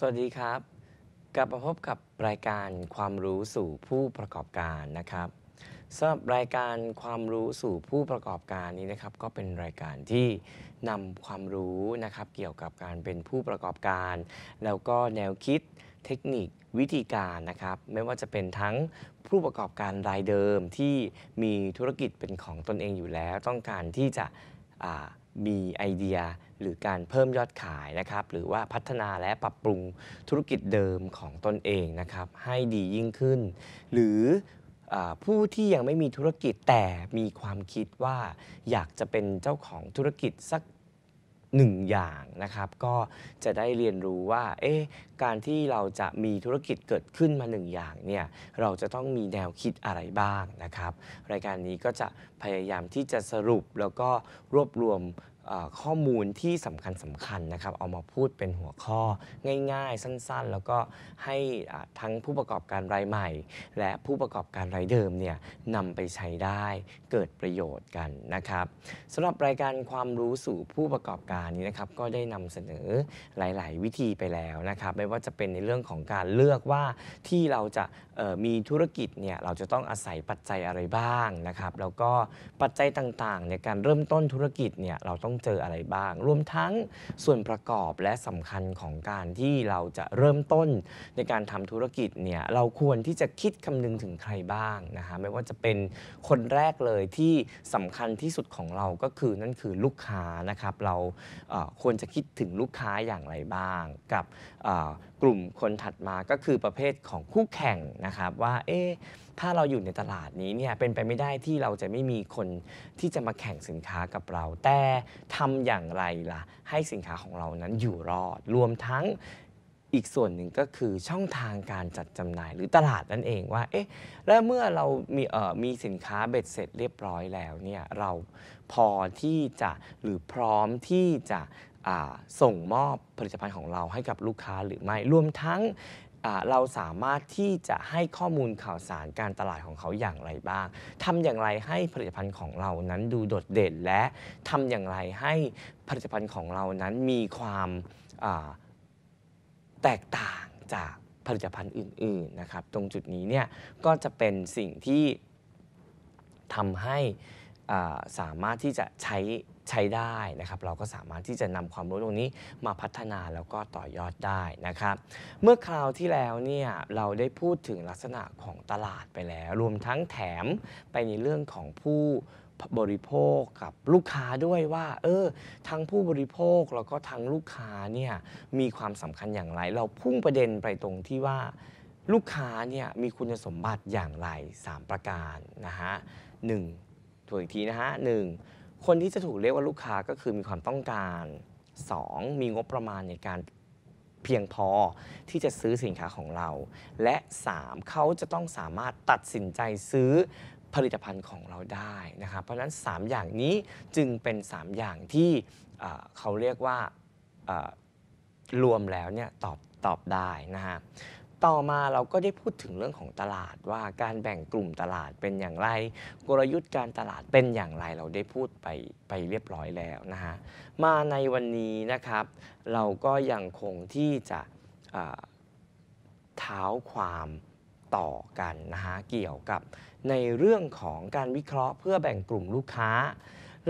สวัสดีครับกลับมาพบกับรายการความรู้สู่ผู้ประกอบการนะครับสำหรับ รายการความรู้สู่ผู้ประกอบการนี้นะครับ ก็เป็นรายการที่นำความรู้นะครับ เกี่ยวกับการเป็นผู้ประกอบการ แล้วก็แนวคิดเทคนิควิธีการนะครับ ไม่ว่าจะเป็นทั้งผู้ประกอบการรายเดิมที่มีธุรกิจเป็นของตนเองอยู่แล้วต้องการที่จะมีไอเดียหรือการเพิ่มยอดขายนะครับ หรือว่าพัฒนาและปรับปรุงธุรกิจเดิมของตนเองนะครับ ให้ดียิ่งขึ้น หรือผู้ที่ยังไม่มีธุรกิจแต่มีความคิดว่า อยากจะเป็นเจ้าของธุรกิจสักหนึ่งอย่างนะครับ ก็จะได้เรียนรู้ว่าเอ๊ะการที่เราจะมีธุรกิจเกิดขึ้นมาหนึ่งอย่างเนี่ย เราจะต้องมีแนวคิดอะไรบ้างนะครับ รายการนี้ก็จะพยายามที่จะสรุปแล้วก็รวบรวมข้อมูลที่สำคัญสำคัญนะครับ เอามาพูดเป็นหัวข้อง่ายๆ สั้นๆ แล้วก็ให้ทั้งผู้ประกอบการรายใหม่และผู้ประกอบการรายเดิมเนี่ยนำไปใช้ได้เกิดประโยชน์กันนะครับสำหรับรายการความรู้สู่ผู้ประกอบการนี้นะครับก็ได้นำเสนอหลาย ๆ วิธีไปแล้วนะครับ ไม่ว่าจะเป็นในเรื่องของการเลือกว่าที่เราจะมีธุรกิจเนี่ยเราจะต้องอาศัยปัจจัยอะไรบ้างนะครับ แล้วก็ปัจจัยต่างๆ ในการเริ่มต้นธุรกิจเนี่ยเราต้องเจออะไรบ้าง รวมทั้งส่วนประกอบและสำคัญของการที่เราจะเริ่มต้นในการทำธุรกิจเนี่ย เราควรที่จะคิดคำนึงถึงใครบ้างนะคะไม่ว่าจะเป็นคนแรกเลยที่สำคัญที่สุดของเราก็คือนั่นคือลูกค้านะครับ เราควรจะคิดถึงลูกค้าอย่างไรบ้าง กับกลุ่มคนถัดมาก็คือประเภทของคู่แข่งนะครับว่าเอ๊ะถ้าเราอยู่ในตลาดนี้เนี่ยเป็นไปไม่ได้ที่เราจะไม่มีคนที่จะมาแข่งสินค้ากับเราแต่ทำอย่างไรล่ะให้สินค้าของเรานั้นอยู่รอดรวมทั้งอีกส่วนหนึ่งก็คือช่องทางการจัดจำหน่ายหรือตลาดนั่นเองว่าเอ๊ะแล้วเมื่อเรามีเอ่อมีสินค้าเบ็ดเสร็จเรียบร้อยแล้วเนี่ยเราพอที่จะหรือพร้อมที่จะส่งมอบผลิตภัณฑ์ของเราให้กับลูกค้าหรือไม่รวมทั้งเราสามารถที่จะให้ข้อมูลข่าวสารการตลาดของเขาอย่างไรบ้าง ทำอย่างไรให้ผลิตภัณฑ์ของเรานั้นดูโดดเด่นและทำอย่างไรให้ผลิตภัณฑ์ของเรานั้นมีความแตกต่างจากผลิตภัณฑ์อื่นๆนะครับตรงจุดนี้เนี่ยก็จะเป็นสิ่งที่ทำให้สามารถที่จะใช้ใช้ได้นะครับเราก็สามารถที่จะนำความรู้ตรงนี้มาพัฒนาแล้วก็ต่อยอดได้นะครับเมื่อคราวที่แล้วเนี่ยเราได้พูดถึงลักษณะของตลาดไปแล้ว รวมทั้งแถมไปในเรื่องของผู้บริโภคกับลูกค้าด้วยว่าเออทั้งผู้บริโภคแล้วก็ทั้งลูกค้าเนี่ยมีความสำคัญอย่างไร เราพุ่งประเด็นไปตรงที่ว่าลูกค้าเนี่ยมีคุณสมบัติอย่างไร 3 ประการนะฮะหนึ่งถูกอีกทีนะฮะหนึ่งคนที่จะถูกเรียกว่าลูกค้าก็คือมีความต้องการ 2. มีงบประมาณในการเพียงพอที่จะซื้อสินค้าของเรา และ 3. เขาจะต้องสามารถตัดสินใจซื้อผลิตภัณฑ์ของเราได้นะครับเพราะฉะนั้น 3 อย่างนี้จึงเป็น 3 อย่างที่เขาเรียกว่ารวมแล้วเนี่ยตอบตอบได้นะฮะต่อมาเราก็ได้พูดถึงเรื่องของตลาดว่าการแบ่งกลุ่มตลาดเป็นอย่างไร กลยุทธ์การตลาดเป็นอย่างไรเราได้พูดไปไปเรียบร้อยแล้วนะฮะมาในวันนี้นะครับเราก็ยังคงที่จะเท้าความต่อกันนะฮะเกี่ยวกับในเรื่องของการวิเคราะห์เพื่อแบ่งกลุ่มลูกค้า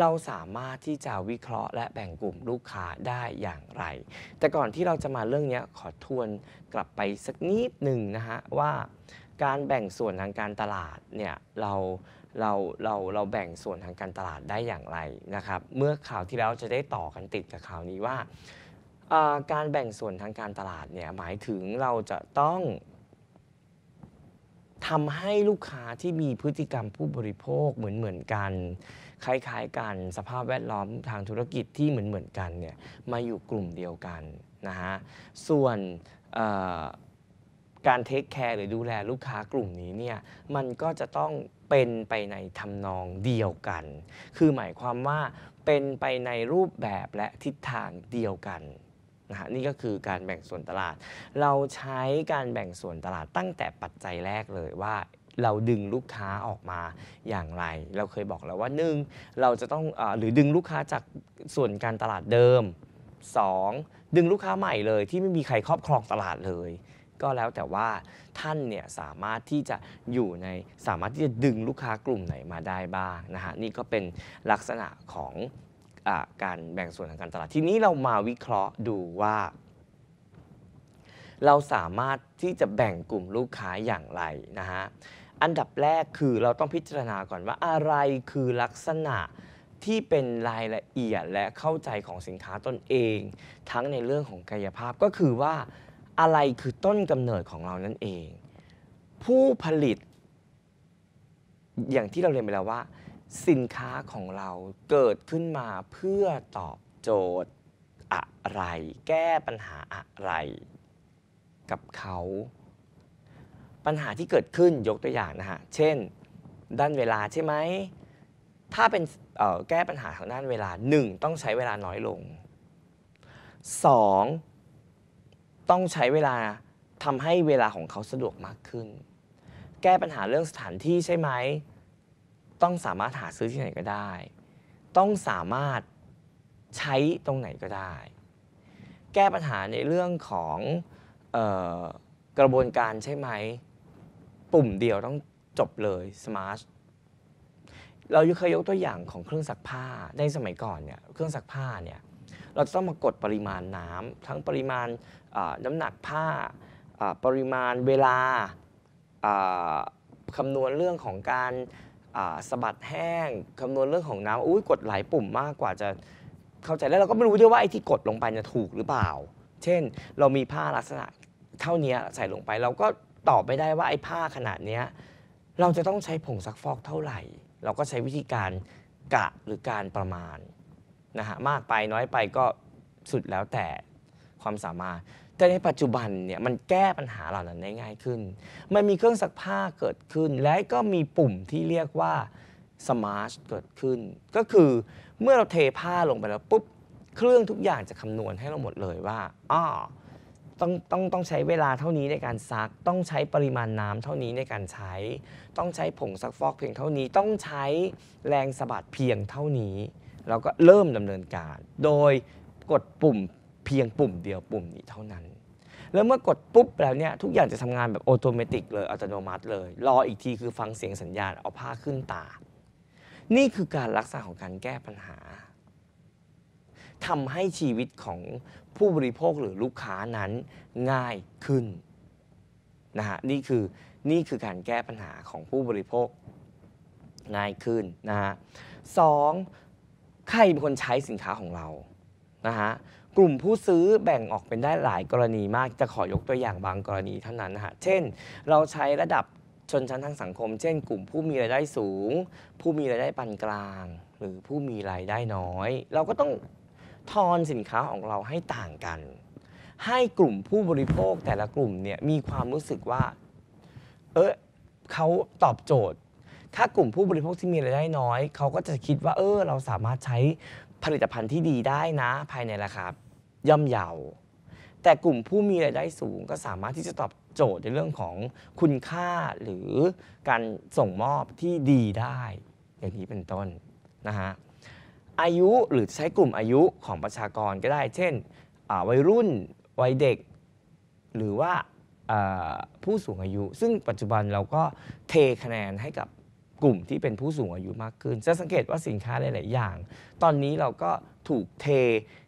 เราสามารถที่จะวิเคราะห์ และแบ่งกลุ่มลูกค้าได้อย่างไร แต่ก่อนที่เราจะมาเรื่องนี้ขอทวนกลับไปสักนิดหนึ่งนะฮะว่า การแบ่งส่วนทางการตลาดเนี่ยเราเราเราเราแบ่งส่วนทางการตลาดได้อย่างไรนะครับเมื่อข่าวที่แล้วจะได้ต่อกันติดกับข่าวนี้ว่าการแบ่งส่วนทางการตลาดเนี่ยหมายถึงเราจะต้องทำให้ลูกค้าที่มีพฤติกรรมผู้บริโภคเหมือนเหมือนกัน คล้ายๆกันสภาพแวดล้อมทางธุรกิจที่เหมือนเหมือนกันเนี่ยมาอยู่กลุ่มเดียวกันนะฮะส่วนการเทคแคร์หรือดูแลลูกค้ากลุ่มนี้เนี่ยมันก็จะต้องเป็นไปในทำนองเดียวกัน คือหมายความว่าเป็นไปในรูปแบบและทิศทางเดียวกันนะฮะนี่ก็คือการแบ่งส่วนตลาด เราใช้การแบ่งส่วนตลาดตั้งแต่ปัจจัยแรกเลยว่าเราดึงลูกค้าออกมาอย่างไร เราเคยบอกแล้วว่าหนึ่งเราจะต้องอหรือดึงลูกค้าจากส่วนการตลาดเดิม 2. ดึงลูกค้าใหม่เลย ที่ไม่มีใครครอบครองตลาดเลย ก็แล้วแต่ว่าท่านเนี่ยสามารถที่จะอยู่ในสามารถที่จะดึงลูกค้ากลุ่มไหนมาได้บ้างนะฮะนี่ก็เป็นลักษณะของการแบ่งส่วนทางการตลาดทีนี้เรามาวิเคราะห์ดูว่า เราสามารถที่จะแบ่งกลุ่มลูกค้าอย่างไรนะฮะอันดับแรกคือเราต้องพิจารณาก่อนว่าอะไรคือลักษณะที่เป็นรายละเอียดและเข้าใจของสินค้าตนเอง ทั้งในเรื่องของกายภาพก็คือว่า อะไรคือต้นกำเนิดของเรานั่นเอง ผู้ผลิต อย่างที่เราเรียนไปแล้วว่าสินค้าของเราเกิดขึ้นมาเพื่อตอบโจทย์อะไร แก้ปัญหาอะไรกับเขา ปัญหาที่เกิดขึ้นยกตัวอย่างนะฮะเช่น ด้านเวลาใช่ไหม ถ้าเป็นแก้ปัญหาทางด้านเวลา 1. ต้องใช้เวลาน้อยลง 2. ต้องใช้เวลาทำให้เวลาของเขาสะดวกมากขึ้น แก้ปัญหาเรื่องสถานที่ใช่ไหมต้องสามารถหาซื้อที่ไหนก็ได้ ต้องสามารถใช้ตรงไหนก็ได้ แก้ปัญหาในเรื่องของออกระบวนการใช่ไหม ปุ่มเดียวต้องจบเลยสมาร์ท เราเคยยกตัวอย่างของเครื่องซักผ้าในสมัยก่อนเนี่ย เครื่องซักผ้าเนี่ย เราจะต้องมากดปริมาณน้ำ ทั้งปริมาณน้ำหนักผ้าปริมาณเวลาคำนวณเรื่องของการสะบัดแห้ง คำนวณเรื่องของน้ำอุ้ยกดหลายปุ่มมากกว่าจะเข้าใจแล้วเราก็ไม่รู้ด้วยว่าไอ้ที่กดลงไปจะถูกหรือเปล่า เช่นเรามีผ้าลักษณะเท่านี้ใส่ลงไปเราก็ตอบไม่ได้ว่าไอ้ผ้าขนาดนี้ เราจะต้องใช้ผงซักฟอกเท่าไหร่ เราก็ใช้วิธีการกะหรือการประมาณนะฮะมากไปน้อยไปก็สุดแล้วแต่ความสามารถแต่ในปัจจุบันเนี่ยมันแก้ปัญหาเหล่านั้นได้ง่ายขึ้น มันมีเครื่องซักผ้าเกิดขึ้น และก็มีปุ่มที่เรียกว่า สมาร์ทเกิดขึ้น ก็คือเมื่อเราเทผ้าลงไปแล้วปุ๊บเครื่องทุกอย่างจะคำนวณให้เราหมดเลยว่าอ้อต้องต้องต้องใช้เวลาเท่านี้ในการซัก ต้องใช้ปริมาณน้ำเท่านี้ในการใช้ ต้องใช้ผงซักฟอก เพียงเท่านี้ ต้องใช้แรงสะบัดเพียงเท่านี้เราก็เริ่มดำเนินการ โดยกดปุ่มเพียงปุ่มเดียวปุ่มนี้เท่านั้น แล้วเมื่อกดปุ๊บแล้วเนี่ยทุกอย่างจะทำงานแบบออโตเมติกเลยอัตโนมัติ เลยรออีกทีคือฟังเสียงสัญญาณเอาผ้าขึ้นตา นี่คือการรักษาของการแก้ปัญหาทำให้ชีวิตของผู้บริโภคหรือลูกค้านั้นง่ายขึ้นนะฮะนี่คือนี่คือการแก้ปัญหาของผู้บริโภคง่ายขึ้นนะฮะสองใครเป็นคนใช้สินค้าของเรานะฮะกลุ่มผู้ซื้อแบ่งออกเป็นได้หลายกรณีมากจะขอยกตัวอย่างบางกรณีเท่านั้นนะฮะเช่น เราใช้ระดับชนชั้นทางสังคม เช่นกลุ่มผู้มีรายได้สูง ผู้มีรายได้ปานกลาง หรือผู้มีรายได้น้อย เราก็ต้องทอนสินค้าของเราให้ต่างกัน ให้กลุ่มผู้บริโภคแต่ละกลุ่มเนี่ยมีความรู้สึกว่าเออเขาตอบโจทย์ ถ้ากลุ่มผู้บริโภคที่มีรายได้น้อยเขาก็จะคิดว่า เออเราสามารถใช้ผลิตภัณฑ์ที่ดีได้นะ ภายในราคาย่อมเยาวแต่กลุ่มผู้มีรายได้สูงก็สามารถที่จะตอบโจทย์ในเรื่องของคุณค่าหรือการส่งมอบที่ดีได้อย่างนี้เป็นต้นนะฮะอายุหรือใช้กลุ่มอายุของประชากรก็ได้ เช่นวัยรุ่นวัยเด็ก หรือว่าผู้สูงอายุซึ่งปัจจุบันเราก็เทคะแนนให้กับกลุ่มที่เป็นผู้สูงอายุมากขึ้น จะสังเกตว่าสินค้าหลาย ๆ อย่าง ตอนนี้เราก็ถูกเ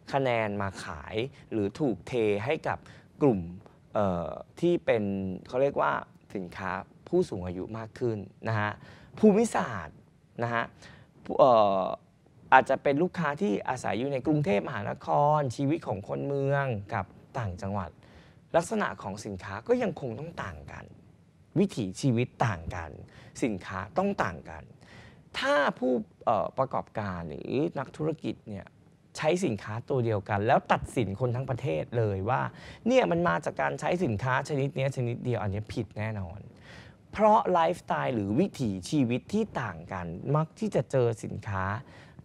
ทคะแนนมาขายหรือถูกเทให้กับกลุ่มที่เป็นเขาเรียกว่าสินค้าผู้สูงอายุมากขึ้นนะฮะภูมิศาสตร์นะฮะอาจจะเป็นลูกค้าที่อาศัยอยู่ในกรุงเทพมหานคร ชีวิตของคนเมืองกับต่างจังหวัด ลักษณะของสินค้าก็ยังคงต้องต่างกัน วิถีชีวิตต่างกัน สินค้าต้องต่างกัน ถ้าผู้ประกอบการหรือนักธุรกิจเนี่ยใช้สินค้าตัวเดียวกันแล้วตัดสินคนทั้งประเทศเลยว่า เนี่ยมันมาจากการใช้สินค้าชนิดนี้ชนิดเดียว อันนี้ผิดแน่นอน เพราะไลฟ์สไตล์หรือวิถีชีวิตที่ต่างกัน มักที่จะเจอสินค้า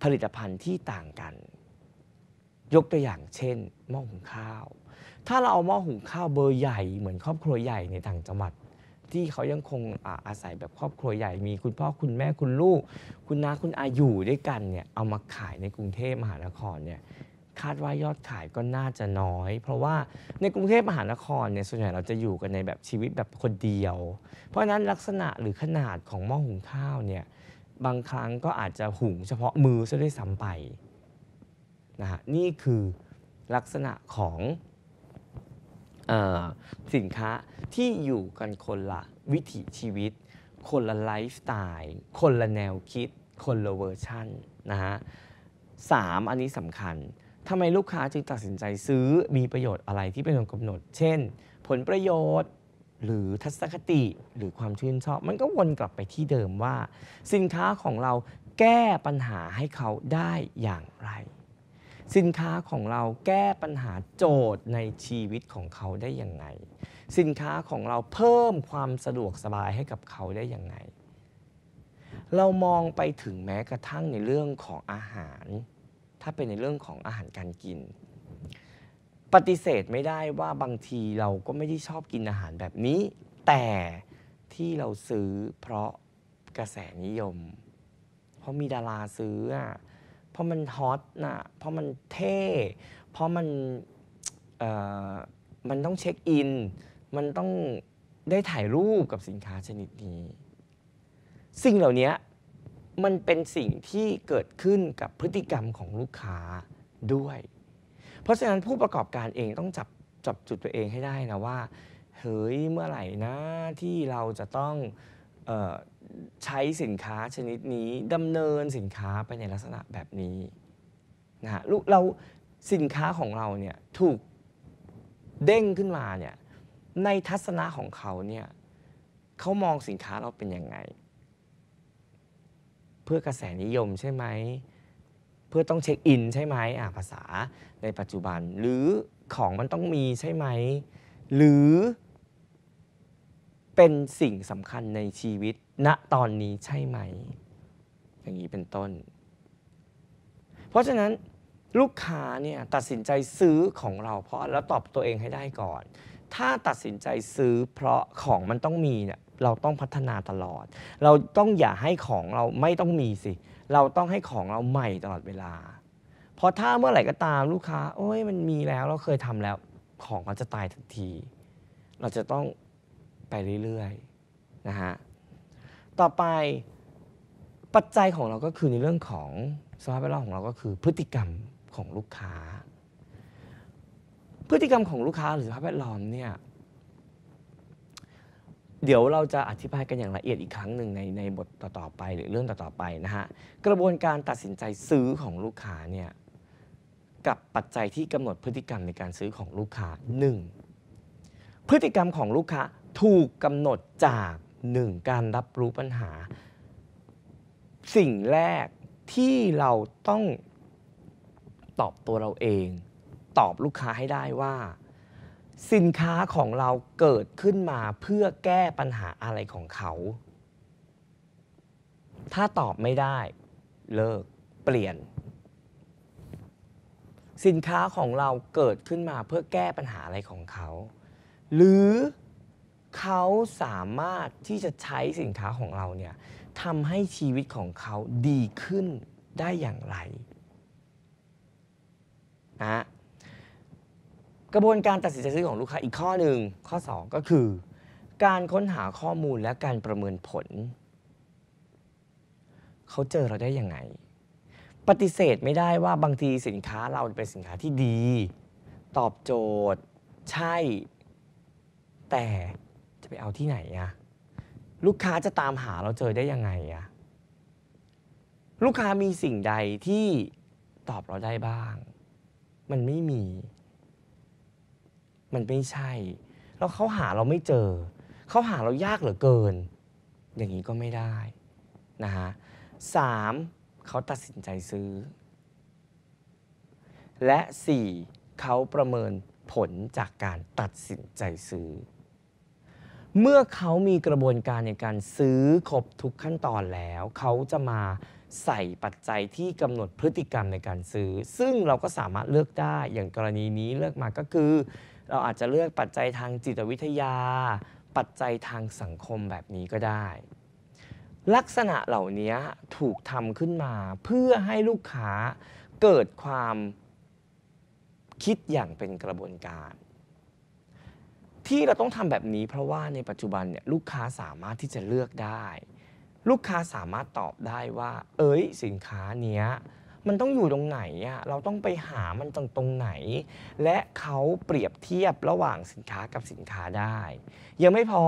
ผลิตภัณฑ์ที่ต่างกัน ยกตัวอย่างเช่นหม้อหุงข้าว ถ้าเราเอาหม้อหุงข้าวเบอร์ใหญ่ เหมือนครอบครัวใหญ่ในต่างจังหวัดที่เขายังคงอาศัยแบบครอบครัวใหญ่ มีคุณพ่อ คุณแม่คุณลูก คุณน้าคุณอาอยู่ด้วยกันเนี่ยเอามาขายในกรุงเทพมหานครเนี่ยคาดว่ายอดขายก็น่าจะน้อย เพราะว่าในกรุงเทพมหานครเนี่ยส่วนใหญ่เราจะอยู่กันในแบบชีวิตแบบคนเดียว เพราะนั้นลักษณะหรือขนาดของหม้อหุงข้าวเนี่ยบางครั้งก็อาจจะหุงเฉพาะมือซะด้วยซ้ำไปนะฮะนี่คือลักษณะของสินค้าที่อยู่กันคนละวิถีชีวิต คนละไลฟ์สไตล์ คนละแนวคิด คนละเวอร์ชันนะฮะสามอันนี้สำคัญทำไมลูกค้าจึงตัดสินใจซื้อมีประโยชน์อะไรที่เป็นคนกำหนด เช่น ผลประโยชน์หรือทัศนคติหรือความชื่นชอบ มันก็วนกลับไปที่เดิมว่า สินค้าของเราแก้ปัญหาให้เขาได้อย่างไรสินค้าของเราแก้ปัญหาโจทย์ในชีวิตของเขาได้ยังไงสินค้าของเราเพิ่มความสะดวกสบายให้กับเขาได้ยังไงเรามองไปถึงแม้กระทั่งในเรื่องของอาหาร ถ้าเป็นในเรื่องของอาหารการกิน ปฏิเสธไม่ได้ว่าบางทีเราก็ไม่ได้ชอบกินอาหารแบบนี้ แต่ที่เราซื้อเพราะกระแสนิยม เพราะมีดาราซื้ออ่ะเพราะมันฮอตนะ เพราะมันเท่ เพราะมันมันต้องเช็คอิน มันต้องได้ถ่ายรูปกับสินค้าชนิดนี้ สิ่งเหล่านี้มันเป็นสิ่งที่เกิดขึ้นกับพฤติกรรมของลูกค้าด้วย เพราะฉะนั้นผู้ประกอบการเองต้องจับจับจุดตัวเองให้ได้นะว่า เฮ้ย เมื่อไหร่นะที่เราจะต้องใช้สินค้าชนิดนี้ดำเนินสินค้าไปในลักษณะแบบนี้นะฮะเราสินค้าของเราเนี่ยถูกเด้งขึ้นมาเนี่ยในทัศนะของเขาเนี่ยเขามองสินค้าเราเป็นยังไง เพื่อกระแสนิยมใช่ไหมเพื่อต้องเช็คอินใช่ไหมอ่าภาษาในปัจจุบันหรือของมันต้องมีใช่ไหมหรือเป็นสิ่งสำคัญในชีวิต ณตอนนี้ใช่ไหม อย่างนี้เป็นต้น เพราะฉะนั้นลูกค้าเนี่ยตัดสินใจซื้อของเราเพราะแล้วตอบตัวเองให้ได้ก่อน ถ้าตัดสินใจซื้อเพราะของมันต้องมีเนี่ยเราต้องพัฒนาตลอด เราต้องอย่าให้ของเราไม่ต้องมีสิ เราต้องให้ของเราใหม่ตลอดเวลา เพราะถ้าเมื่อไหร่ก็ตามลูกค้าโอ้ยมันมีแล้วเราเคยทำแล้วของก็จะตายทันที เราจะต้องไปเรื่อยๆนะฮะ ต่อไปปัจจัยของเราก็คือในเรื่องของสภาพแวดล้อมของเราก็คือ พฤติกรรมของลูกค้า พฤติกรรมของลูกค้าหรือสภาพแวดล้อมเนี่ยเดี๋ยวเราจะอธิบายกันอย่างละเอียดอีกครั้งหนึ่งในในบทต่อๆไปหรือเรื่องต่อๆไปนะฮะกระบวนการตัดสินใจซื้อของลูกค้าเนี่ยกับปัจจัยที่กำหนดพฤติกรรมในการซื้อของลูกค้า 1. พฤติกรรมของลูกค้าถูกกำหนดจากหนึ่งการรับรู้ปัญหา สิ่งแรกที่เราต้องตอบตัวเราเอง ตอบลูกค้าให้ได้ว่า สินค้าของเราเกิดขึ้นมาเพื่อแก้ปัญหาอะไรของเขา ถ้าตอบไม่ได้ เลิกเปลี่ยน สินค้าของเราเกิดขึ้นมาเพื่อแก้ปัญหาอะไรของเขา หรือเขาสามารถที่จะใช้สินค้าของเราเนี่ยทำให้ชีวิตของเขาดีขึ้นได้อย่างไร นะ กระบวนการตัดสินใจซื้อของลูกค้าอีกข้อหนึ่งข้อ 2 ก็คือ การค้นหาข้อมูลและการประเมินผล เขาเจอเราได้ยังไง ปฏิเสธไม่ได้ว่าบางทีสินค้าเราเป็นสินค้าที่ดี ตอบโจทย์ ใช่ แต่จะไปเอาที่ไหนอะลูกค้าจะตามหาเราเจอได้ยังไงอะลูกค้ามีสิ่งใดที่ตอบเราได้บ้าง มันไม่มี มันไม่ใช่แล้วเขาหาเราไม่เจอ เขาหาเรายากเหลือเกิน อย่างนี้ก็ไม่ได้นะฮะสามเขาตัดสินใจซื้อ และสี่เขาประเมินผลจากการตัดสินใจซื้อเมื่อเขามีกระบวนการในการซื้อครบทุกขั้นตอนแล้ว เขาจะมาใส่ปัจจัยที่กำหนดพฤติกรรมในการซื้อ ซึ่งเราก็สามารถเลือกได้อย่างกรณีนี้เลือกมาก็คือ เราอาจจะเลือกปัจจัยทางจิตวิทยา ปัจจัยทางสังคมแบบนี้ก็ได้ ลักษณะเหล่านี้ถูกทำขึ้นมา เพื่อให้ลูกค้าเกิดความคิดอย่างเป็นกระบวนการที่เราต้องทำแบบนี้ เพราะว่าในปัจจุบันเนี่ยลูกค้าสามารถที่จะเลือกได้ ลูกค้าสามารถตอบได้ว่า เอ้ย สินค้าเนี้ยมันต้องอยู่ตรงไหนอะเราต้องไปหามันตรงตรงไหน และเขาเปรียบเทียบระหว่างสินค้ากับสินค้าได้ ยังไม่พอ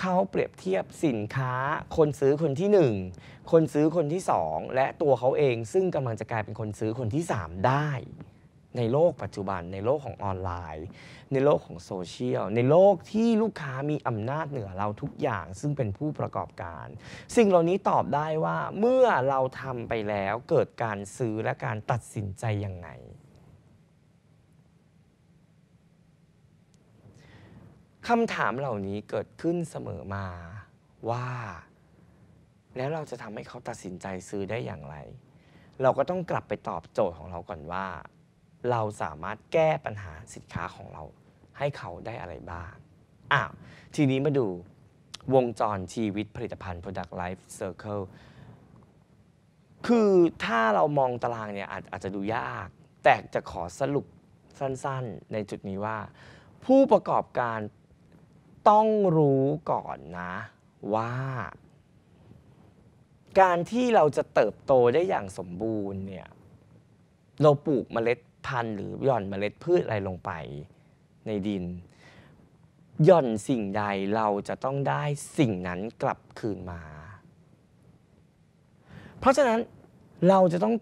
เขาเปรียบเทียบสินค้าคนซื้อคนที่ 1 คนซื้อคนที่ 2 และตัวเขาเองซึ่งกำลังจะกลายเป็นคนซื้อคนที่ 3 ได้ในโลกปัจจุบันในโลกของออนไลน์ ในโลกของโซเชียลในโลกที่ลูกค้า มีอำนาจเหนือเราทุกอย่างซึ่งเป็นผู้ประกอบการ สิ่งเหล่านี้ตอบได้ว่าเมื่อเราทำไปแล้วเกิดการซื้อและการตัดสินใจยังไงคำถามเหล่านี้เกิดขึ้นเสมอมาว่า แล้วเราจะทำให้เขาตัดสินใจซื้อได้อย่างไร เราก็ต้องกลับไปตอบโจทย์ของเราก่อนว่าเราสามารถแก้ปัญหาสินค้าของเราให้เขาได้อะไรบ้าง อ่ะ ทีนี้มาดูวงจรชีวิตผลิตภัณฑ์ product life circle คือถ้าเรามองตารางเนี่ยอาจอาจจะดูยาก แต่จะขอสรุปสั้นๆในจุดนี้ว่า ผู้ประกอบการต้องรู้ก่อนนะ ว่า การที่เราจะเติบโตได้อย่างสมบูรณ์เนี่ย เราปลูกเมล็ดพันธุ์หรือหย่อนเมล็ดพืชอะไรลงไปในดินหย่อนสิ่งใดเราจะต้องได้สิ่งนั้นกลับคืนมา เพราะฉะนั้นเราจะต้อง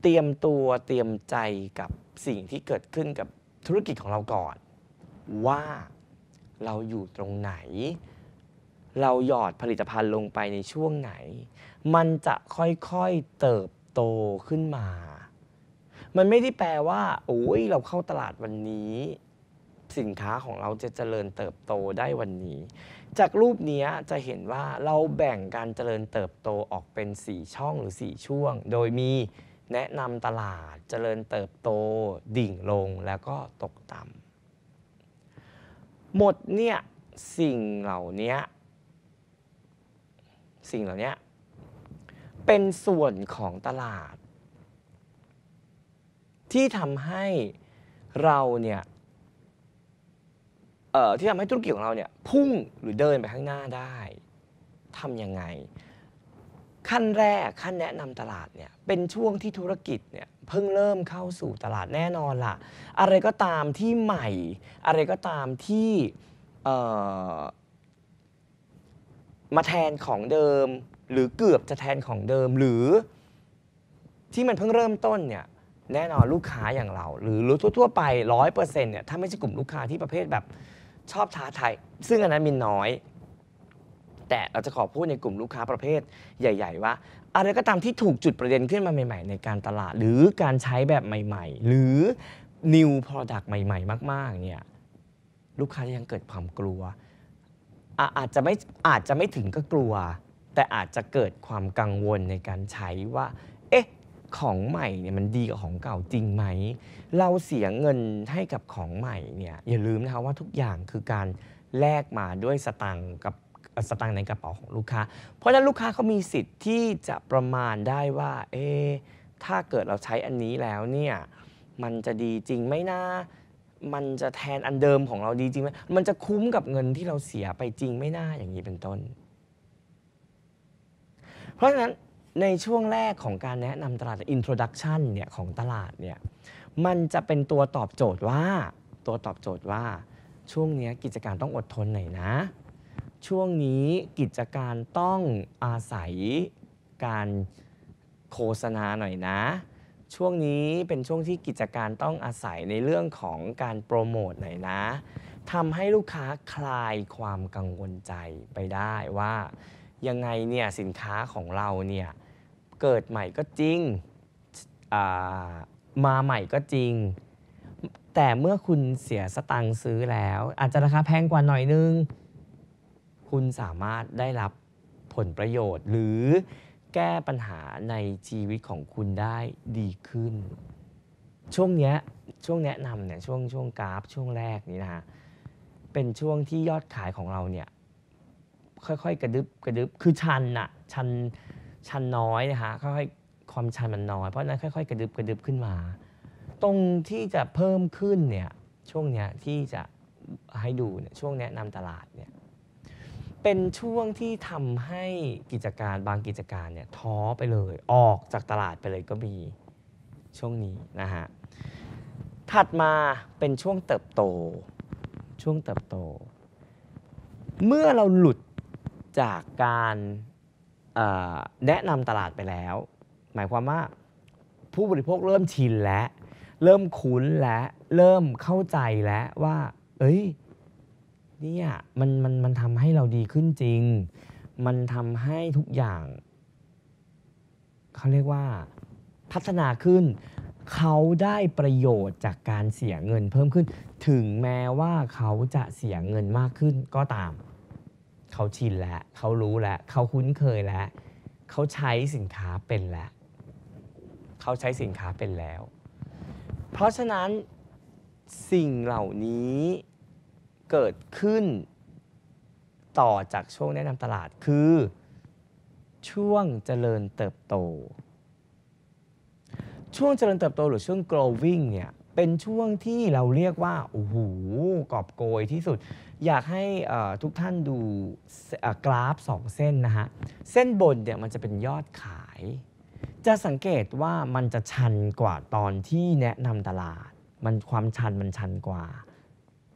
เตรียมตัวเตรียมใจกับสิ่งที่เกิดขึ้นกับธุรกิจของเราก่อน ว่าเราอยู่ตรงไหน เราหยอดผลิตภัณฑ์ลงไปในช่วงไหน มันจะค่อยๆเติบโตขึ้นมามันไม่ได้แปลว่าโอ้ยเราเข้าตลาดวันนี้ สินค้าของเราจะเจริญเติบโตได้วันนี้ จากรูปนี้จะเห็นว่าเราแบ่งการเจริญเติบโตออกเป็น 4 ช่องหรือ 4 ช่วง โดยมีแนะนำตลาดเจริญเติบโต ดิ่งลงแล้วก็ตกต่ำหมดเนี่ยสิ่งเหล่านี้สิ่งเหล่านี้ เป็นส่วนของตลาดที่ทำให้เราเนี่ย เอ่อที่ทำให้ธุรกิจของเราเนี่ยพุ่งหรือเดินไปข้างหน้าได้ทำยังไง ขั้นแรกขั้นแนะนำตลาดเนี่ยเป็นช่วงที่ธุรกิจเนี่ยเพิ่งเริ่มเข้าสู่ตลาดแน่นอนละ่ะ อะไรก็ตามที่ใหม่ อะไรก็ตามที่มาแทนของเดิมหรือเกือบจะแทนของเดิมหรือที่มันเพิ่งเริ่มต้นเนี่ยแน่นอนลูกค้าอย่างเราหรือรู้ทั่วๆไปร้อยเปอร์เซ็นต์เนี่ยถ้าไม่ใช่กลุ่มลูกค้าที่ประเภทแบบชอบท้าทายซึ่งอันนั้นมีน้อย แต่เราจะขอพูดในกลุ่มลูกค้าประเภทใหญ่ๆว่า อะไรก็ตามที่ถูกจุดประเด็นขึ้นมาใหม่ๆในการตลาดหรือการใช้แบบใหม่ๆ หรือ new product ใหม่ๆ มากๆเนี่ยลูกค้ายังเกิดความกลัว อาจจะไม่อาจจะไม่ถึงก็กลัว แต่อาจจะเกิดความกังวลในการใช้ว่าของใหม่เนี่ยมันดีกว่าของเก่าจริงไหมเราเสียเงินให้กับของใหม่เนี่ยอย่าลืมนะคะว่าทุกอย่างคือการแลกมาด้วยสตังกับสตังในกระเป๋าของลูกค้า เพราะฉะนั้นลูกค้าเขามีสิทธิ์ที่จะประมาณได้ว่าเอ๊ถ้าเกิดเราใช้อันนี้แล้วเนี่ยมันจะดีจริงไหมนะมันจะแทนอันเดิมของเราดีจริงไหมมันจะคุ้มกับเงินที่เราเสียไปจริงไม่น่าอย่างนี้เป็นต้น เพราะฉะนั้นในช่วงแรกของการแนะนำตลาด introduction เนี่ยของตลาดเนี่ย มันจะเป็นตัวตอบโจทย์ว่า ตัวตอบโจทย์ว่าช่วงนี้กิจการต้องอดทนหน่อยนะ ช่วงนี้กิจการต้องอาศัยการโฆษณาหน่อยนะ ช่วงนี้เป็นช่วงที่กิจการต้องอาศัยในเรื่องของการโปรโมทหน่อยนะทำให้ลูกค้าคลายความกังวลใจไปได้ว่ายังไงเนี่ยสินค้าของเราเนี่ยเกิดใหม่ก็จริงมาใหม่ก็จริง แต่เมื่อคุณเสียสตังค์ซื้อแล้ว อาจจะราคาแพงกว่าหน่อยนึง คุณสามารถได้รับผลประโยชน์ หรือแก้ปัญหาในชีวิตของคุณได้ดีขึ้น ช่วงเนี้ยช่วงแนะนำเนี่ยช่วงช่วงกราฟช่วงแรกนี้นะฮะ เป็นช่วงที่ยอดขายของเราเนี่ย ค่อยๆ กระดึบกระดึบคือชันอะชันชันน้อยนะคะค่อยๆความชันมันน้อย เพราะนั้นค่อยๆกระดึบกระดึบขึ้นมา ตรงที่จะเพิ่มขึ้นเนี่ยช่วงเนี้ยที่จะให้ดูเนี่ยช่วงแนะนำตลาดเนี่ยเป็นช่วงที่ทำให้กิจการบางกิจการเนี่ยท้อไปเลย ออกจากตลาดไปเลยก็มีช่วงนี้นะฮะถัดมาเป็นช่วงเติบโตช่วงเติบโต เมื่อเราหลุดจากการแนะนำตลาดไปแล้ว หมายความว่า ผู้บริโภคเริ่มชินแล้วเริ่มคุ้นและ เริ่มเข้าใจแล้วว่า เอ้ยเนี่ยมันมันมันทำให้เราดีขึ้นจริง มันทำให้ทุกอย่าง เขาเรียกว่า พัฒนาขึ้น เขาได้ประโยชน์จากการเสียเงินเพิ่มขึ้น ถึงแม้ว่าเขาจะเสียเงินมากขึ้นก็ตามเขาชินแล้วเขารู้แล้วเขาคุ้นเคยแล้ว เขาใช้สินค้าเป็นแล้ว เขาใช้สินค้าเป็นแล้ว เพราะฉะนั้นสิ่งเหล่านี้เกิดขึ้นต่อจากช่วงแนะนำตลาดคือ ช่วงเจริญเติบโต ช่วงเจริญเติบโตหรือช่วง growing เนี่ยเป็นช่วงที่เราเรียกว่าโอ้โห กอบโกยที่สุดอยากให้ทุกท่านดูกราฟ2เส้นนะฮะ เส้นบนเนี่ยมันจะเป็นยอดขาย จะสังเกตว่ามันจะชันกว่าตอนที่แนะนำตลาดมันความชันมันชันกว่า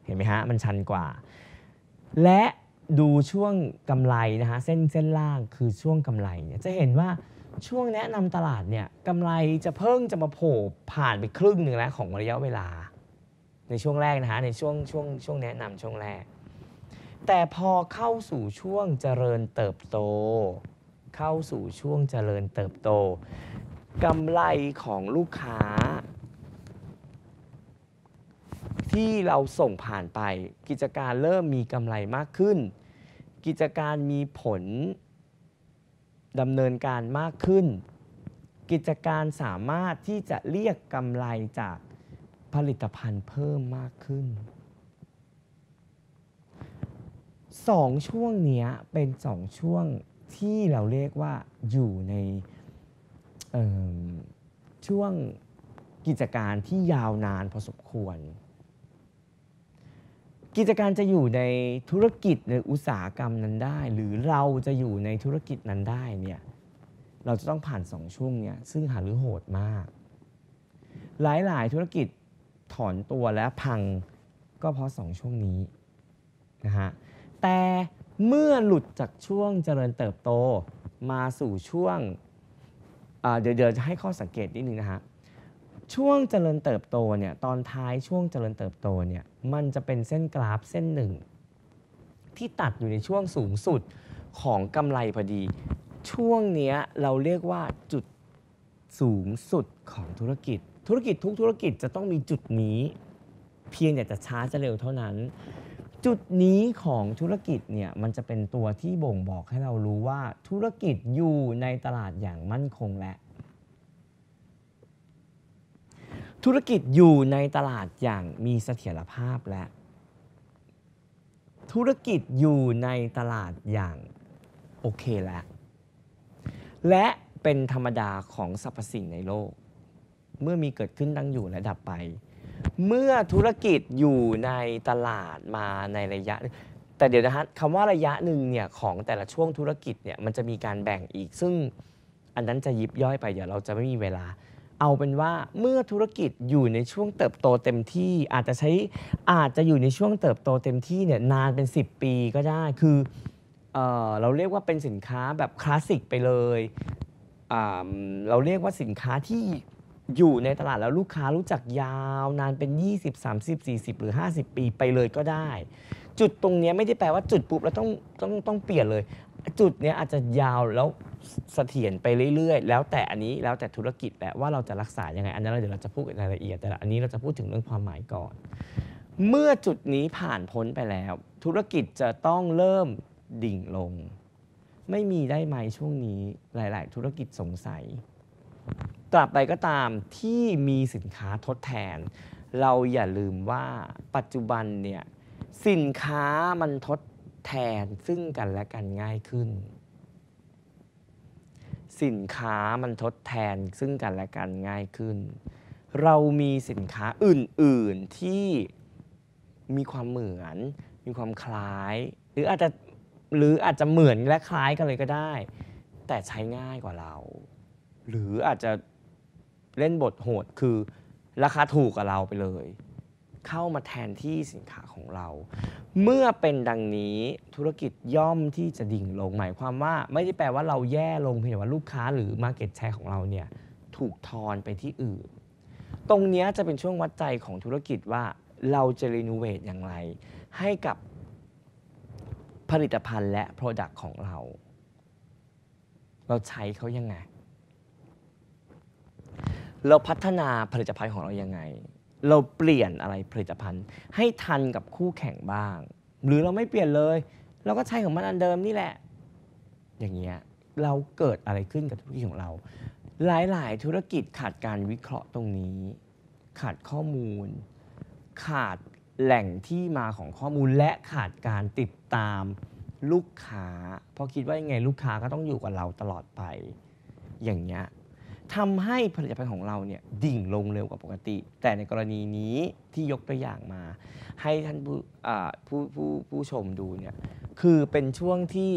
เห็นไหมฮะมันชันกว่า และดูช่วงกำไรนะฮะเส้นเส้นล่างคือช่วงกำไรเนี่ยจะเห็นว่าช่วงแนะนำตลาดเนี่ยกำไรจะเพิ่งจะมาโผล่ผ่านไปครึ่งหนึ่งแล้วของระยะเวลาในช่วงแรกนะฮะในช่วงช่วงช่วงแนะนำช่วงแรก แต่พอเข้าสู่ช่วงเจริญเติบโต เข้าสู่ช่วงเจริญเติบโตกำไรของลูกค้า ที่เราส่งผ่านไป กิจการเริ่มมีกำไรมากขึ้น กิจการมีผลดำเนินการมากขึ้น กิจการสามารถที่จะเรียกกำไรจากผลิตภัณฑ์เพิ่มมากขึ้นสองช่วงนี้เป็นสองช่วงที่เราเรียกว่าอยู่ในช่วงกิจการที่ยาวนานพอสมควร กิจการจะอยู่ในธุรกิจหรืออุตสาหกรรมนั้นได้ หรือเราจะอยู่ในธุรกิจนั้นได้เนี่ยเราจะต้องผ่านสองช่วงเนี่ยซึ่งหารือโหดมาก หลายๆธุรกิจถอนตัวและพังก็เพราะ2ช่วงนี้นะฮะ แต่เมื่อหลุดจากช่วงเจริญเติบโตมาสู่ช่วงเดี๋ยวเดี๋ยวจะให้ข้อสังเกตนิดนึงนะฮะ ช่วงเจริญเติบโตเนี่ยตอนท้ายช่วงเจริญเติบโตเนี่ย มันจะเป็นเส้นกราฟเส้นหนึ่งที่ตัดอยู่ในช่วงสูงสุดของกำไรพอดี ช่วงนี้เราเรียกว่าจุดสูงสุดของธุรกิจธุรกิจ ทุกธุรกิจจะต้องมีจุดนี้ เพียงแต่จะช้าจะเร็วเท่านั้น จุดนี้ของธุรกิจเนี่ยมันจะเป็นตัวที่บ่งบอกให้เรารู้ว่าธุรกิจอยู่ในตลาดอย่างมั่นคงและ ธุรกิจอยู่ในตลาดอย่างมีเสถียรภาพและ ธุรกิจอยู่ในตลาดอย่างโอเคแล้วและเป็นธรรมดาของสรรพสิ่งในโลกเมื่อมีเกิดขึ้นตั้งอยู่และดับไป เมื่อธุรกิจอยู่ในตลาดมาในระยะ แต่เดี๋ยวนะฮะคำว่าระยะหนึ่งเนี่ยของแต่ละช่วงธุรกิจเนี่ยมันจะมีการแบ่งอีก ซึ่งอันนั้นจะยิบย่อยไป เดี๋ยวเราจะไม่มีเวลา เอาเป็นว่าเมื่อธุรกิจอยู่ในช่วงเติบโตเต็มที่ อาจจะใช้ อาจจะอยู่ในช่วงเติบโตเต็มที่เนี่ยนานเป็น 10 ปีก็ได้ คือเเราเรียกว่าเป็นสินค้าแบบคลาสสิกไปเลยเเราเรียกว่าสินค้าที่อยู่ในตลาดแล้วลูกค้ารู้จักยาวนานเป็น 20 30 40 หรือ 50 ปีไปเลยก็ได้ จุดตรงนี้ไม่ได้แปลว่าจุดปุ๊บแล้วต้องต้องต้องเปลี่ยนเลย จุดนี้อาจจะยาวแล้วเสถียรไปเรื่อยๆ แล้วแต่อันนี้แล้วแต่ธุรกิจแหละว่าเราจะรักษายังไงอันนั้นเดี๋ยวเราจะพูดรายละเอียด แต่อันนี้เราจะพูดถึงเรื่องความหมายก่อน เมื่อจุดนี้ผ่านพ้นไปแล้ว ธุรกิจจะต้องเริ่มดิ่งลง ไม่มีได้ไหมช่วงนี้หลายๆ ธุรกิจสงสัยตราบใดก็ตามที่มีสินค้าทดแทน เราอย่าลืมว่าปัจจุบันเนี่ยสินค้ามันทดแทนซึ่งกันและกันง่ายขึ้น สินค้ามันทดแทนซึ่งกันและกันง่ายขึ้น เรามีสินค้าอื่นๆ ที่มีความเหมือนมีความคล้ายหรืออาจจะหรืออาจจะเหมือนและคล้ายกันเลยก็ได้ แต่ใช้ง่ายกว่าเรา หรืออาจจะเล่นบทโหดคือราคาถูกกับเราไปเลย เข้ามาแทนที่สินค้าของเรา เมื่อเป็นดังนี้ธุรกิจย่อมที่จะดิ่งลงหมายความว่า ไม่ได้แปลว่าเราแย่ลงเพียงแต่ว่าลูกค้าหรือมาเก็ตแชร์ของเราเนี่ยถูกทอนไปที่อื่น ตรงนี้จะเป็นช่วงวัดใจของธุรกิจว่าเราจะรีโนเวทอย่างไร ให้กับผลิตภัณฑ์และ Product ของเรา เราใช้เขายังไงเราพัฒนาผลิตภัณฑ์ของเรายังไง เราเปลี่ยนอะไรผลิตภัณฑ์ให้ทันกับคู่แข่งบ้าง หรือเราไม่เปลี่ยนเลย เราก็ใช้ของมันอันเดิมนี่แหละ อย่างเงี้ยเราเกิดอะไรขึ้นกับธุรกิจของเรา หลาย ๆ ธุรกิจขาดการวิเคราะห์ตรงนี้ ขาดข้อมูล ขาดแหล่งที่มาของข้อมูลและขาดการติดตามลูกค้า เพราะคิดว่ายังไงลูกค้าก็ต้องอยู่กับเราตลอดไป อย่างเงี้ยทำให้ผลิตภัณฑ์ของเราเนี่ยดิ่งลงเร็วกว่าปกติ แต่ในกรณีนี้ที่ยกตัวอย่างมา ให้ท่านผู้ผู้ผู้ผู้ชมดูเนี่ยคือเป็นช่วงที่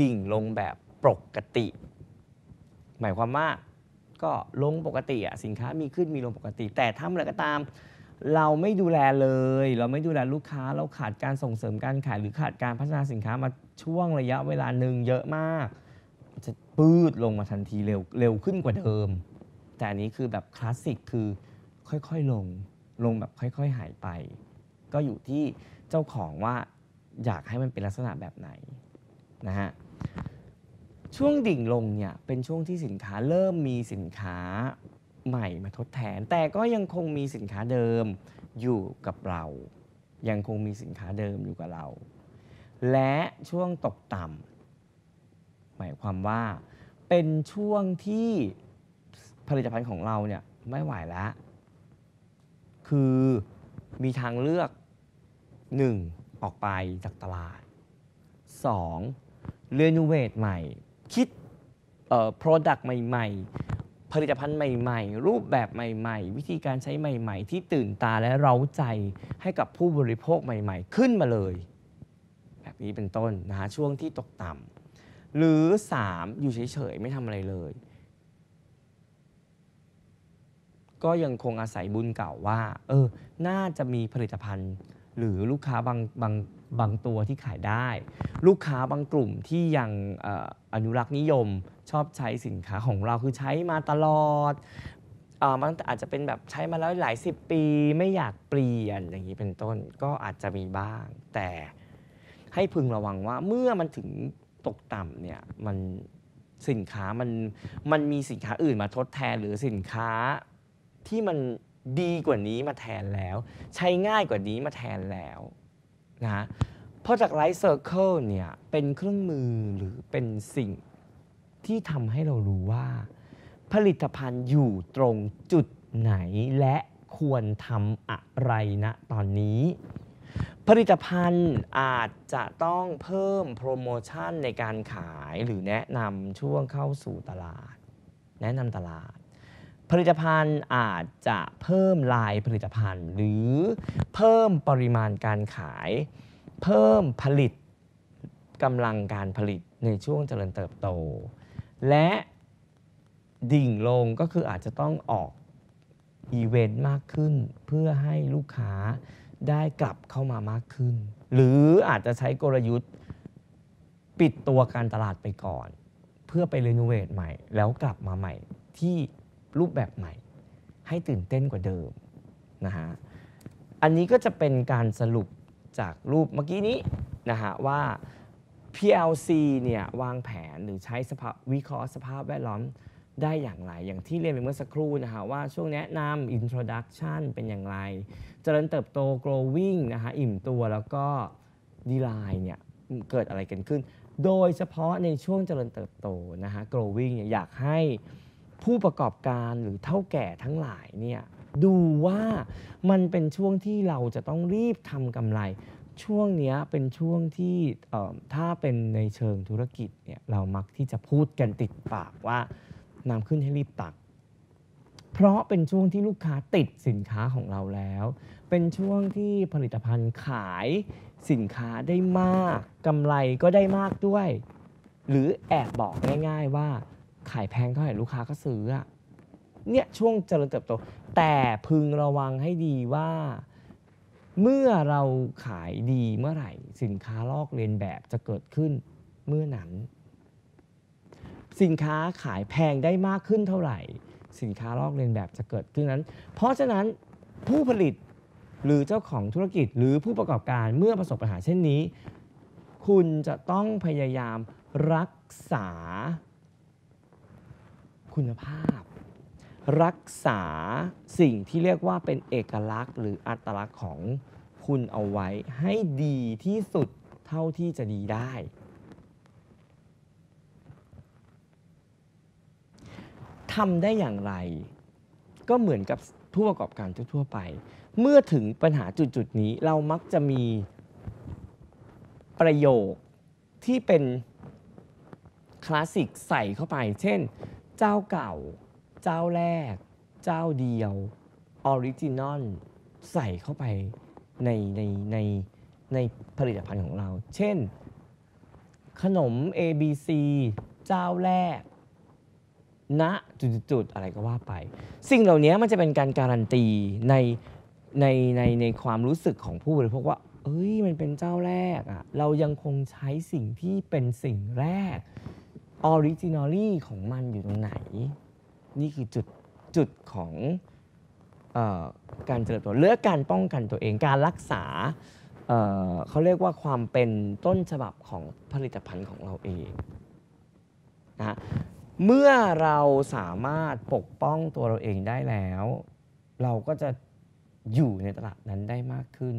ดิ่งลงแบบปกติ หมายความว่าก็ลงปกติอะสินค้ามีขึ้นมีลงปกติ แต่ทำอะไรก็ตามเราไม่ดูแลเลย เราไม่ดูแลลูกค้าเราขาดการส่งเสริมการขายหรือขาดการพัฒนาสินค้ามาช่วงระยะเวลาหนึ่งเยอะมากจะปื้ดลงมาทันทีเร็วเร็วขึ้นกว่าเดิม แต่อันนี้คือแบบคลาสสิกคือค่อยๆ ลงลงแบบค่อยๆ หายไป ก็อยู่ที่เจ้าของว่าอยากให้มันเป็นลักษณะแบบไหนนะฮะช่วงดิ่งลงเนี่ยเป็นช่วงที่สินค้าเริ่มมีสินค้าใหม่มาทดแทน แต่ก็ยังคงมีสินค้าเดิมอยู่กับเรา ยังคงมีสินค้าเดิมอยู่กับเรา และช่วงตกต่ำหมายความว่าเป็นช่วงที่ผลิตภัณฑ์ของเราเนี่ยไม่ไหวแล้ว คือมีทางเลือก 1. ออกไปจากตลาด 2. เรยนเวทใหม่ คิดเอ่อ product ใหม่ ๆ ผลิตภัณฑ์ใหม่ ๆ รูปแบบใหม่ ๆ วิธีการใช้ใหม่ๆที่ตื่นตาและเร้าใจให้กับผู้บริโภคใหม่ ๆ ขึ้นมาเลย แบบนี้เป็นต้นนะฮะช่วงที่ตกต่ำหรือ 3 อยู่เฉยๆไม่ทำอะไรเลย ก็ยังคงอาศัยบุญเก่าว่า เออ น่าจะมีผลิตภัณฑ์หรือลูกค้าบางบางบางตัวที่ขายได้ ลูกค้าบางกลุ่มที่ยังออนุรักษ์นิยมชอบใช้สินค้าของเราคือใช้มาตลอดอมันอาจจะเป็นแบบใช้มาแล้วหลายสิบปีไม่อยากเปลี่ยนอย่างนี้เป็นต้นก็อาจจะมีบ้าง แต่ให้พึงระวังว่าเมื่อมันถึงตกต่ำเนี่ยมันสินค้ามันมันมีสินค้าอื่นมาทดแทนหรือสินค้าที่มันดีกว่านี้มาแทนแล้ว ใช้ง่ายกว่านี้มาแทนแล้วนะเพราะจากไลฟ์เซอร์เคิลเนี่ยเป็นเครื่องมือหรือเป็นสิ่งที่ทำให้เรารู้ว่า ผลิตภัณฑ์อยู่ตรงจุดไหนและควรทำอะไรนะตอนนี้ผลิตภัณฑ์อาจจะต้องเพิ่มโปรโมชั่นในการขายหรือแนะนำช่วงเข้าสู่ตลาด แนะนำตลาด ผลิตภัณฑ์อาจจะเพิ่มลายผลิตภัณฑ์ หรือเพิ่มปริมาณการขาย เพิ่มผลิตกำลังการผลิตในช่วงเจริญเติบโต และดิ่งลงก็คืออาจจะต้องออกอีเวนต์มากขึ้นเพื่อให้ลูกค้าได้กลับเข้ามามากขึ้น หรืออาจจะใช้กลยุทธ์ ปิดตัวการตลาดไปก่อน เพื่อไปรีโนเวทใหม่ แล้วกลับมาใหม่ที่รูปแบบใหม่ ให้ตื่นเต้นกว่าเดิมนะฮะอันนี้ก็จะเป็นการสรุปจากรูปเมื่อกี้นี้นะฮะว่า PLC เนี่ยวางแผนหรือใช้สภาพวิเคราะห์ สภาพแวดล้อมได้อย่างไร อย่างที่เรียนไปเมื่อสักครู่นะคะว่าช่วงแนะนำ introduction เป็นอย่างไร เจริญเติบโต growing นะคะอิ่มตัวแล้วก็ deline เนี่ยเกิดอะไรกันขึ้น โดยเฉพาะในช่วงเจริญเติบโตนะคะ growing เนี่ยอยากให้ผู้ประกอบการหรือเท่าแก่ทั้งหลายเนี่ยดูว่ามันเป็นช่วงที่เราจะต้องรีบทำกำไร ช่วงนี้เป็นช่วงที่ถ้าเป็นในเชิงธุรกิจเนี่ยเรามักที่จะพูดกันติดปากว่าน้ำขึ้นให้รีบตัก เพราะเป็นช่วงที่ลูกค้าติดสินค้าของเราแล้ว เป็นช่วงที่ผลิตภัณฑ์ขายสินค้าได้มากกำไรก็ได้มากด้วย หรือแอบบอกง่ายๆว่า ขายแพงเท่าไหร่ลูกค้าก็ซื้อ เนี่ยช่วงเจริญเติบโต แต่พึงระวังให้ดีว่า เมื่อเราขายดีเมื่อไหร่ สินค้าลอกเลียนแบบจะเกิดขึ้นเมื่อนั้นสินค้าขายแพงได้มากขึ้นเท่าไหร่ สินค้าลอกเลียนแบบจะเกิดขึ้นนั้น เพราะฉะนั้นผู้ผลิตหรือเจ้าของธุรกิจหรือผู้ประกอบการเมื่อประสบปัญหาเช่นนี้ คุณจะต้องพยายามรักษาคุณภาพ รักษาสิ่งที่เรียกว่าเป็นเอกลักษณ์หรืออัตลักษณ์ของคุณเอาไว้ให้ดีที่สุดเท่าที่จะดีได้ทำได้อย่างไรก็เหมือนกับผู้ประกอบการทั่วไป เมื่อถึงปัญหาจุดๆนี้เรามักจะมีประโยคที่เป็นคลาสสิกใส่เข้าไป เช่นเจ้าเก่า เจ้าแรก เจ้าเดียวออริจินอล ใส่เข้าไปในในในในผลิตภัณฑ์ของเรา เช่นขนม ABC เจ้าแรกณจุดๆอะไรก็ว่าไป สิ่งเหล่านี้มันจะเป็นการการันตีในในในในความรู้สึกของผู้บริโภคว่า เอ้ยมันเป็นเจ้าแรกอ่ะ เรายังคงใช้สิ่งที่เป็นสิ่งแรกออริจินอลี่ของมันอยู่ตรงไหน นี่คือจุดจุดของออการเจริญเติบโตเลือกการป้องกันตัวเองการรักษาเเขาเรียกว่าความเป็นต้นฉบับของผลิตภัณฑ์ของเราเองนะเมื่อเราสามารถปกป้องตัวเราเองได้แล้ว เราก็จะอยู่ในตลาดนั้นได้มากขึ้น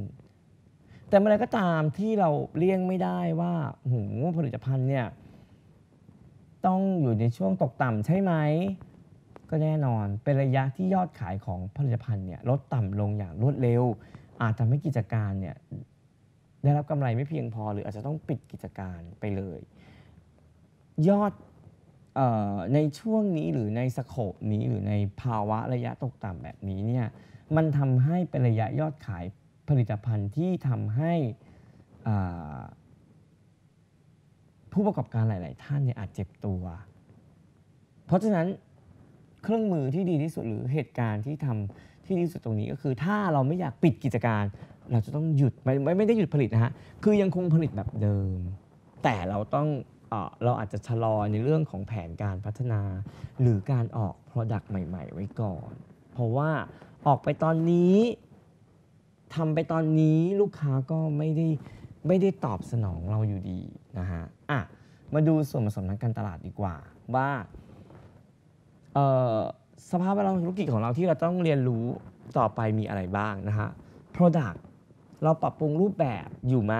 แต่เมื่อไรก็ตามที่เราเลี่ยงไม่ได้ว่าหูผลิตภัณฑ์เนี่ยต้องอยู่ในช่วงตกต่ำใช่ไหมก็แน่นอนเป็นระยะที่ยอดขายของผลิตภัณฑ์เนี่ยลดต่ำลงอย่างรวดเร็ว อาจทำให้กิจการเนี่ยได้รับกำไรไม่เพียงพอ หรืออาจจะต้องปิดกิจการไปเลยยอดในช่วงนี้หรือในสโคปนี้หรือในภาวะระยะตกต่ำแบบนี้เนี่ยมันทำให้เป็นระยะยอดขายผลิตภัณฑ์ที่ทำให้ผู้ประกอบการหลาย ๆ ท่านเนี่ยอาจเจ็บตัว เพราะฉะนั้นเครื่องมือที่ดีที่สุดหรือเหตุการณ์ที่ทำที่ดีที่สุดตรงนี้ก็คือถ้าเราไม่อยากปิดกิจการ เราจะต้องหยุดไม่ไม่ได้หยุดผลิตนะฮะคือยังคงผลิตแบบเดิม แต่เราต้องเราอาจจะชะลอในเรื่องของแผนการพัฒนา หรือการออก Product ใหม่ๆไว้ก่อน เพราะว่าออกไปตอนนี้ทำไปตอนนี้ลูกค้าก็ไม่ได้ไม่ได้ตอบสนองเราอยู่ดีนะฮะอ่ะมาดูส่วนผสมทางการตลาดดีกว่าว่าสภาพแวดล้อมธุรกิจของเราที่เราต้องเรียนรู้ต่อไปมีอะไรบ้างนะฮะ Product เราปรับปรุงรูปแบบอยู่ไหม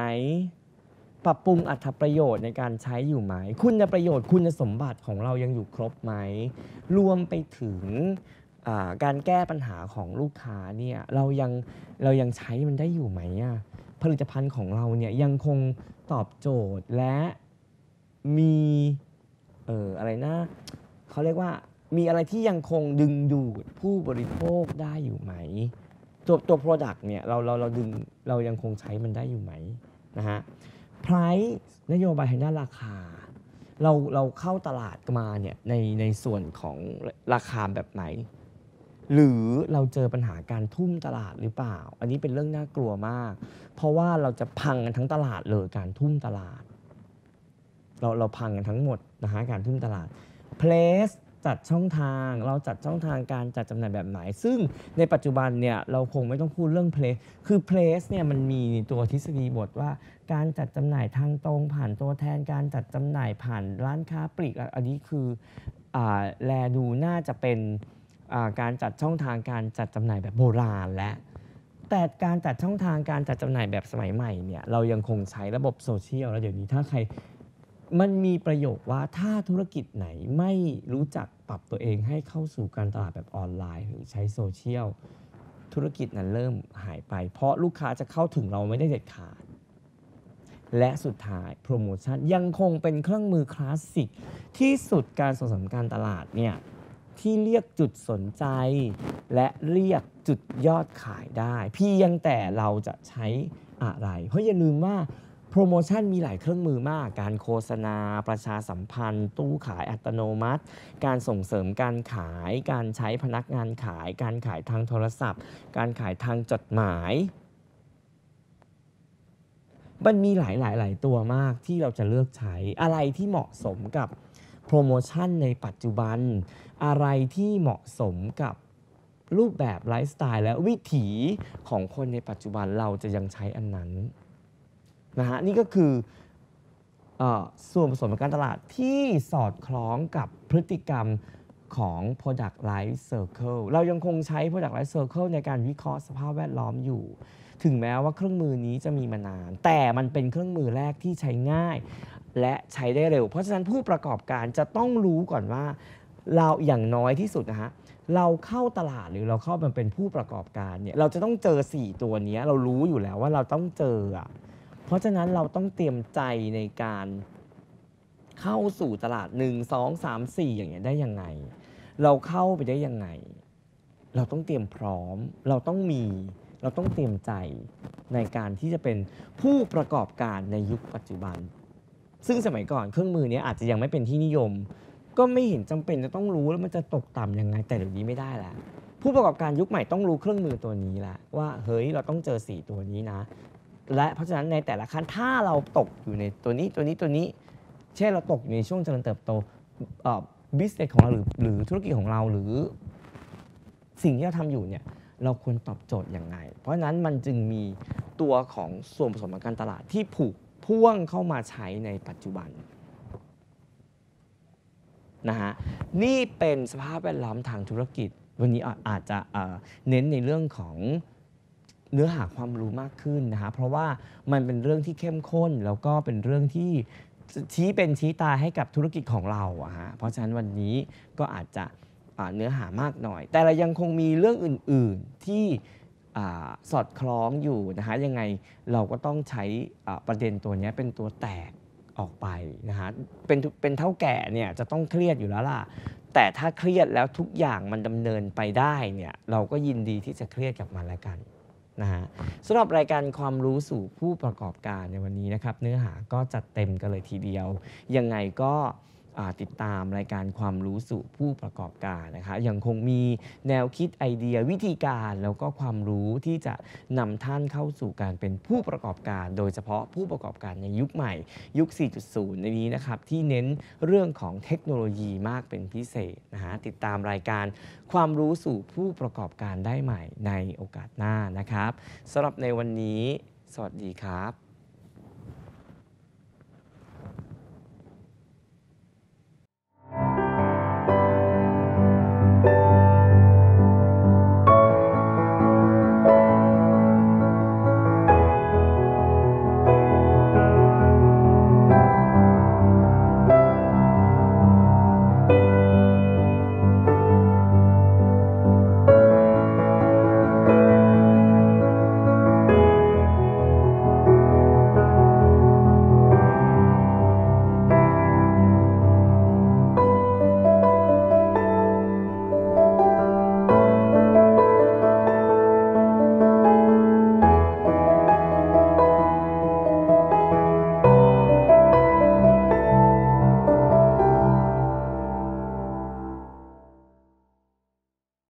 ปรับปรุงอัตประโยชน์ในการใช้อยู่ไหม คุณประโยชน์ คุณสมบัติของเรายังอยู่ครบไหม รวมไปถึงการแก้ปัญหาของลูกค้าเนี่ย เรายังเรายังใช้มันได้อยู่ไหมอ่ะ ผลิตภัณฑ์ของเราเนี่ยยังคงตอบโจทย์และมีเอ่ออะไรนะเขาเรียกว่ามีอะไรที่ยังคงดึงดูดผู้บริโภคได้อยู่ไหมตัวตัว product เนี่ยเราเราเราดึงเรายังคงใช้มันได้อยู่ไหมนะฮะไพรส์นโยบายทางด้านราคาเราเราเข้าตลาดมาเนี่ยในในส่วนของราคาแบบไหนหรือเราเจอปัญหาการทุ่มตลาดหรือเปล่า อันนี้เป็นเรื่องน่ากลัวมาก เพราะว่าเราจะพังกันทั้งตลาดเลยการทุ่มตลาด เราเราพังกันทั้งหมดนะฮะการทุ่มตลาด place จัดช่องทางเราจัดช่องทางการจัดจำหน่ายแบบไหนซึ่งในปัจจุบันเนี่ยเราคงไม่ต้องพูดเรื่อง place คือ place เนี่ยมันมีตัวทฤษฎีบทว่า การจัดจำหน่ายทางตรงผ่านตัวแทนการจัดจำหน่ายผ่านร้านค้าปลีกอันนี้คืออแลดูน่าจะเป็นการจัดช่องทางการจัดจำหน่ายแบบโบราณและ แต่การจัดช่องทางการจัดจำหน่ายแบบสมัยใหม่เนี่ยเรายังคงใช้ระบบโซเชียลแล้วเดี๋ยวนี้ถ้าใครมันมีประโยคว่าถ้าธุรกิจไหนไม่รู้จักปรับตัวเองให้เข้าสู่การตลาดแบบออนไลน์ หรือใช้โซเชียลธุรกิจนั้นเริ่มหายไป เพราะลูกค้าจะเข้าถึงเราไม่ได้เด็ดขาด และสุดท้าย โปรโมชั่นยังคงเป็นเครื่องมือคลาสสิก ที่สุดการส่งเสริมการตลาดเนี่ยที่เรียกจุดสนใจ และเรียกจุดยอดขายได้เพียงแต่เราจะใช้อะไรเพราะอย่าลืมว่าโปรโมชั่นมีหลายเครื่องมือมาก การโฆษณา ประชาสัมพันธ์ ตู้ขายอัตโนมัติ การส่งเสริมการขาย การใช้พนักงานขาย การขายทางโทรศัพท์ การขายทางจดหมาย มันมีหลายหลายหลายตัวมากที่เราจะเลือกใช้ อะไรที่เหมาะสมกับโปรโมชั่นในปัจจุบัน อะไรที่เหมาะสมกับรูปแบบไลฟ์สไตล์และวิถีของคนในปัจจุบัน เราจะยังใช้อันนั้นนะฮะนี่ก็คืออส่วนผสมของการตลาดที่สอดคล้องกับพฤติกรรมของ product life circle เรายังคงใช้ product life circle ในการวิเคราะห์สภาพแวดล้อมอยู่ ถึงแม้ว่าเครื่องมือนี้จะมีมานาน แต่มันเป็นเครื่องมือแรกที่ใช้ง่าย และใช้ได้เร็ว เพราะฉะนั้นผู้ประกอบการจะต้องรู้ก่อนว่า เราอย่างน้อยที่สุดนะฮะเราเข้าตลาดหรือเราเข้ามันเป็นผู้ประกอบการเนี่ยเราจะต้องเจอ 4 ตัวนี้เรารู้อยู่แล้วว่าเราต้องเจออะเพราะฉะนั้นเราต้องเตรียมใจในการเข้าสู่ตลาด 1 2 3 4อย่างเงี้ยได้ยังไง เราเข้าไปได้ยังไง เราต้องเตรียมพร้อมเราต้องมี เราต้องเตรียมใจในการที่จะเป็นผู้ประกอบการในยุคปัจจุบัน ซึ่งสมัยก่อนเครื่องมือนี้อาจจะยังไม่เป็นที่นิยม ก็ไม่เห็นจำเป็นจะต้องรู้แล้วมันจะตกต่ำยังไงแต่เดี๋ยวนี้ไม่ได้แล้วผู้ประกอบการยุคใหม่ต้องรู้เครื่องมือตัวนี้ละว่า เฮ้ยเราต้องเจอสีตัวนี้นะและเพราะฉะนั้นในแต่ละขั้นถ้าเราตกอยู่ในตัวนี้ตัวนี้ตัวนี้เช่นเราตกอยู่ในช่วงเจริญเติบโตบิสเนสของเราหรือหรือธุรกิจของเราหรือสิ่งที่เราทำอยู่เนี่ยเราควรตอบโจทย์อย่างไรเพราะฉะนั้นมันจึงมีตัวของส่วนผสมของการตลาดที่ผูกพ่วงเข้ามาใช้ในปัจจุบันนะฮะนี่เป็นสภาพแวดล้อมทางธุรกิจวันนี้อาจจะเน้นในเรื่องของเนื้อหาความรู้มากขึ้นนะฮะ เพราะว่ามันเป็นเรื่องที่เข้มข้นแล้วก็เป็นเรื่องที่ชี้เป็นชี้ตาให้กับธุรกิจของเราอะฮะ เพราะฉะนั้นวันนี้ก็อาจจะเนื้อหามากหน่อย แต่เรายังคงมีเรื่องอื่นๆที่สอดคล้องอยู่นะฮะ ยังไงเราก็ต้องใช้ประเด็นตัวนี้เป็นตัวแตกออกไปนะฮะเป็นเป็นเท่าแก่เนี่ยจะต้องเครียดอยู่แล้วล่ะ แต่ถ้าเครียดแล้วทุกอย่างมันดำเนินไปได้เนี่ยเราก็ยินดีที่จะเครียดกับมันแล้วกันนะฮะสำหรับรายการความรู้สู่ผู้ประกอบการในวันนี้นะครับเนื้อหาก็จัดเต็มกันเลยทีเดียว ยังไงก็ติดตามรายการความรู้สู่ผู้ประกอบการนะคะ ยังคงมีแนวคิดไอเดียวิธีการ แล้วก็ความรู้ที่จะนำท่านเข้าสู่การเป็นผู้ประกอบการ โดยเฉพาะผู้ประกอบการในยุคใหม่ ยุค 4.0 ในนี้นะครับ ที่เน้นเรื่องของเทคโนโลยีมากเป็นพิเศษนะฮะติดตามรายการความรู้สู่ผู้ประกอบการได้ใหม่ในโอกาสหน้านะครับสำหรับในวันนี้ สวัสดีครับ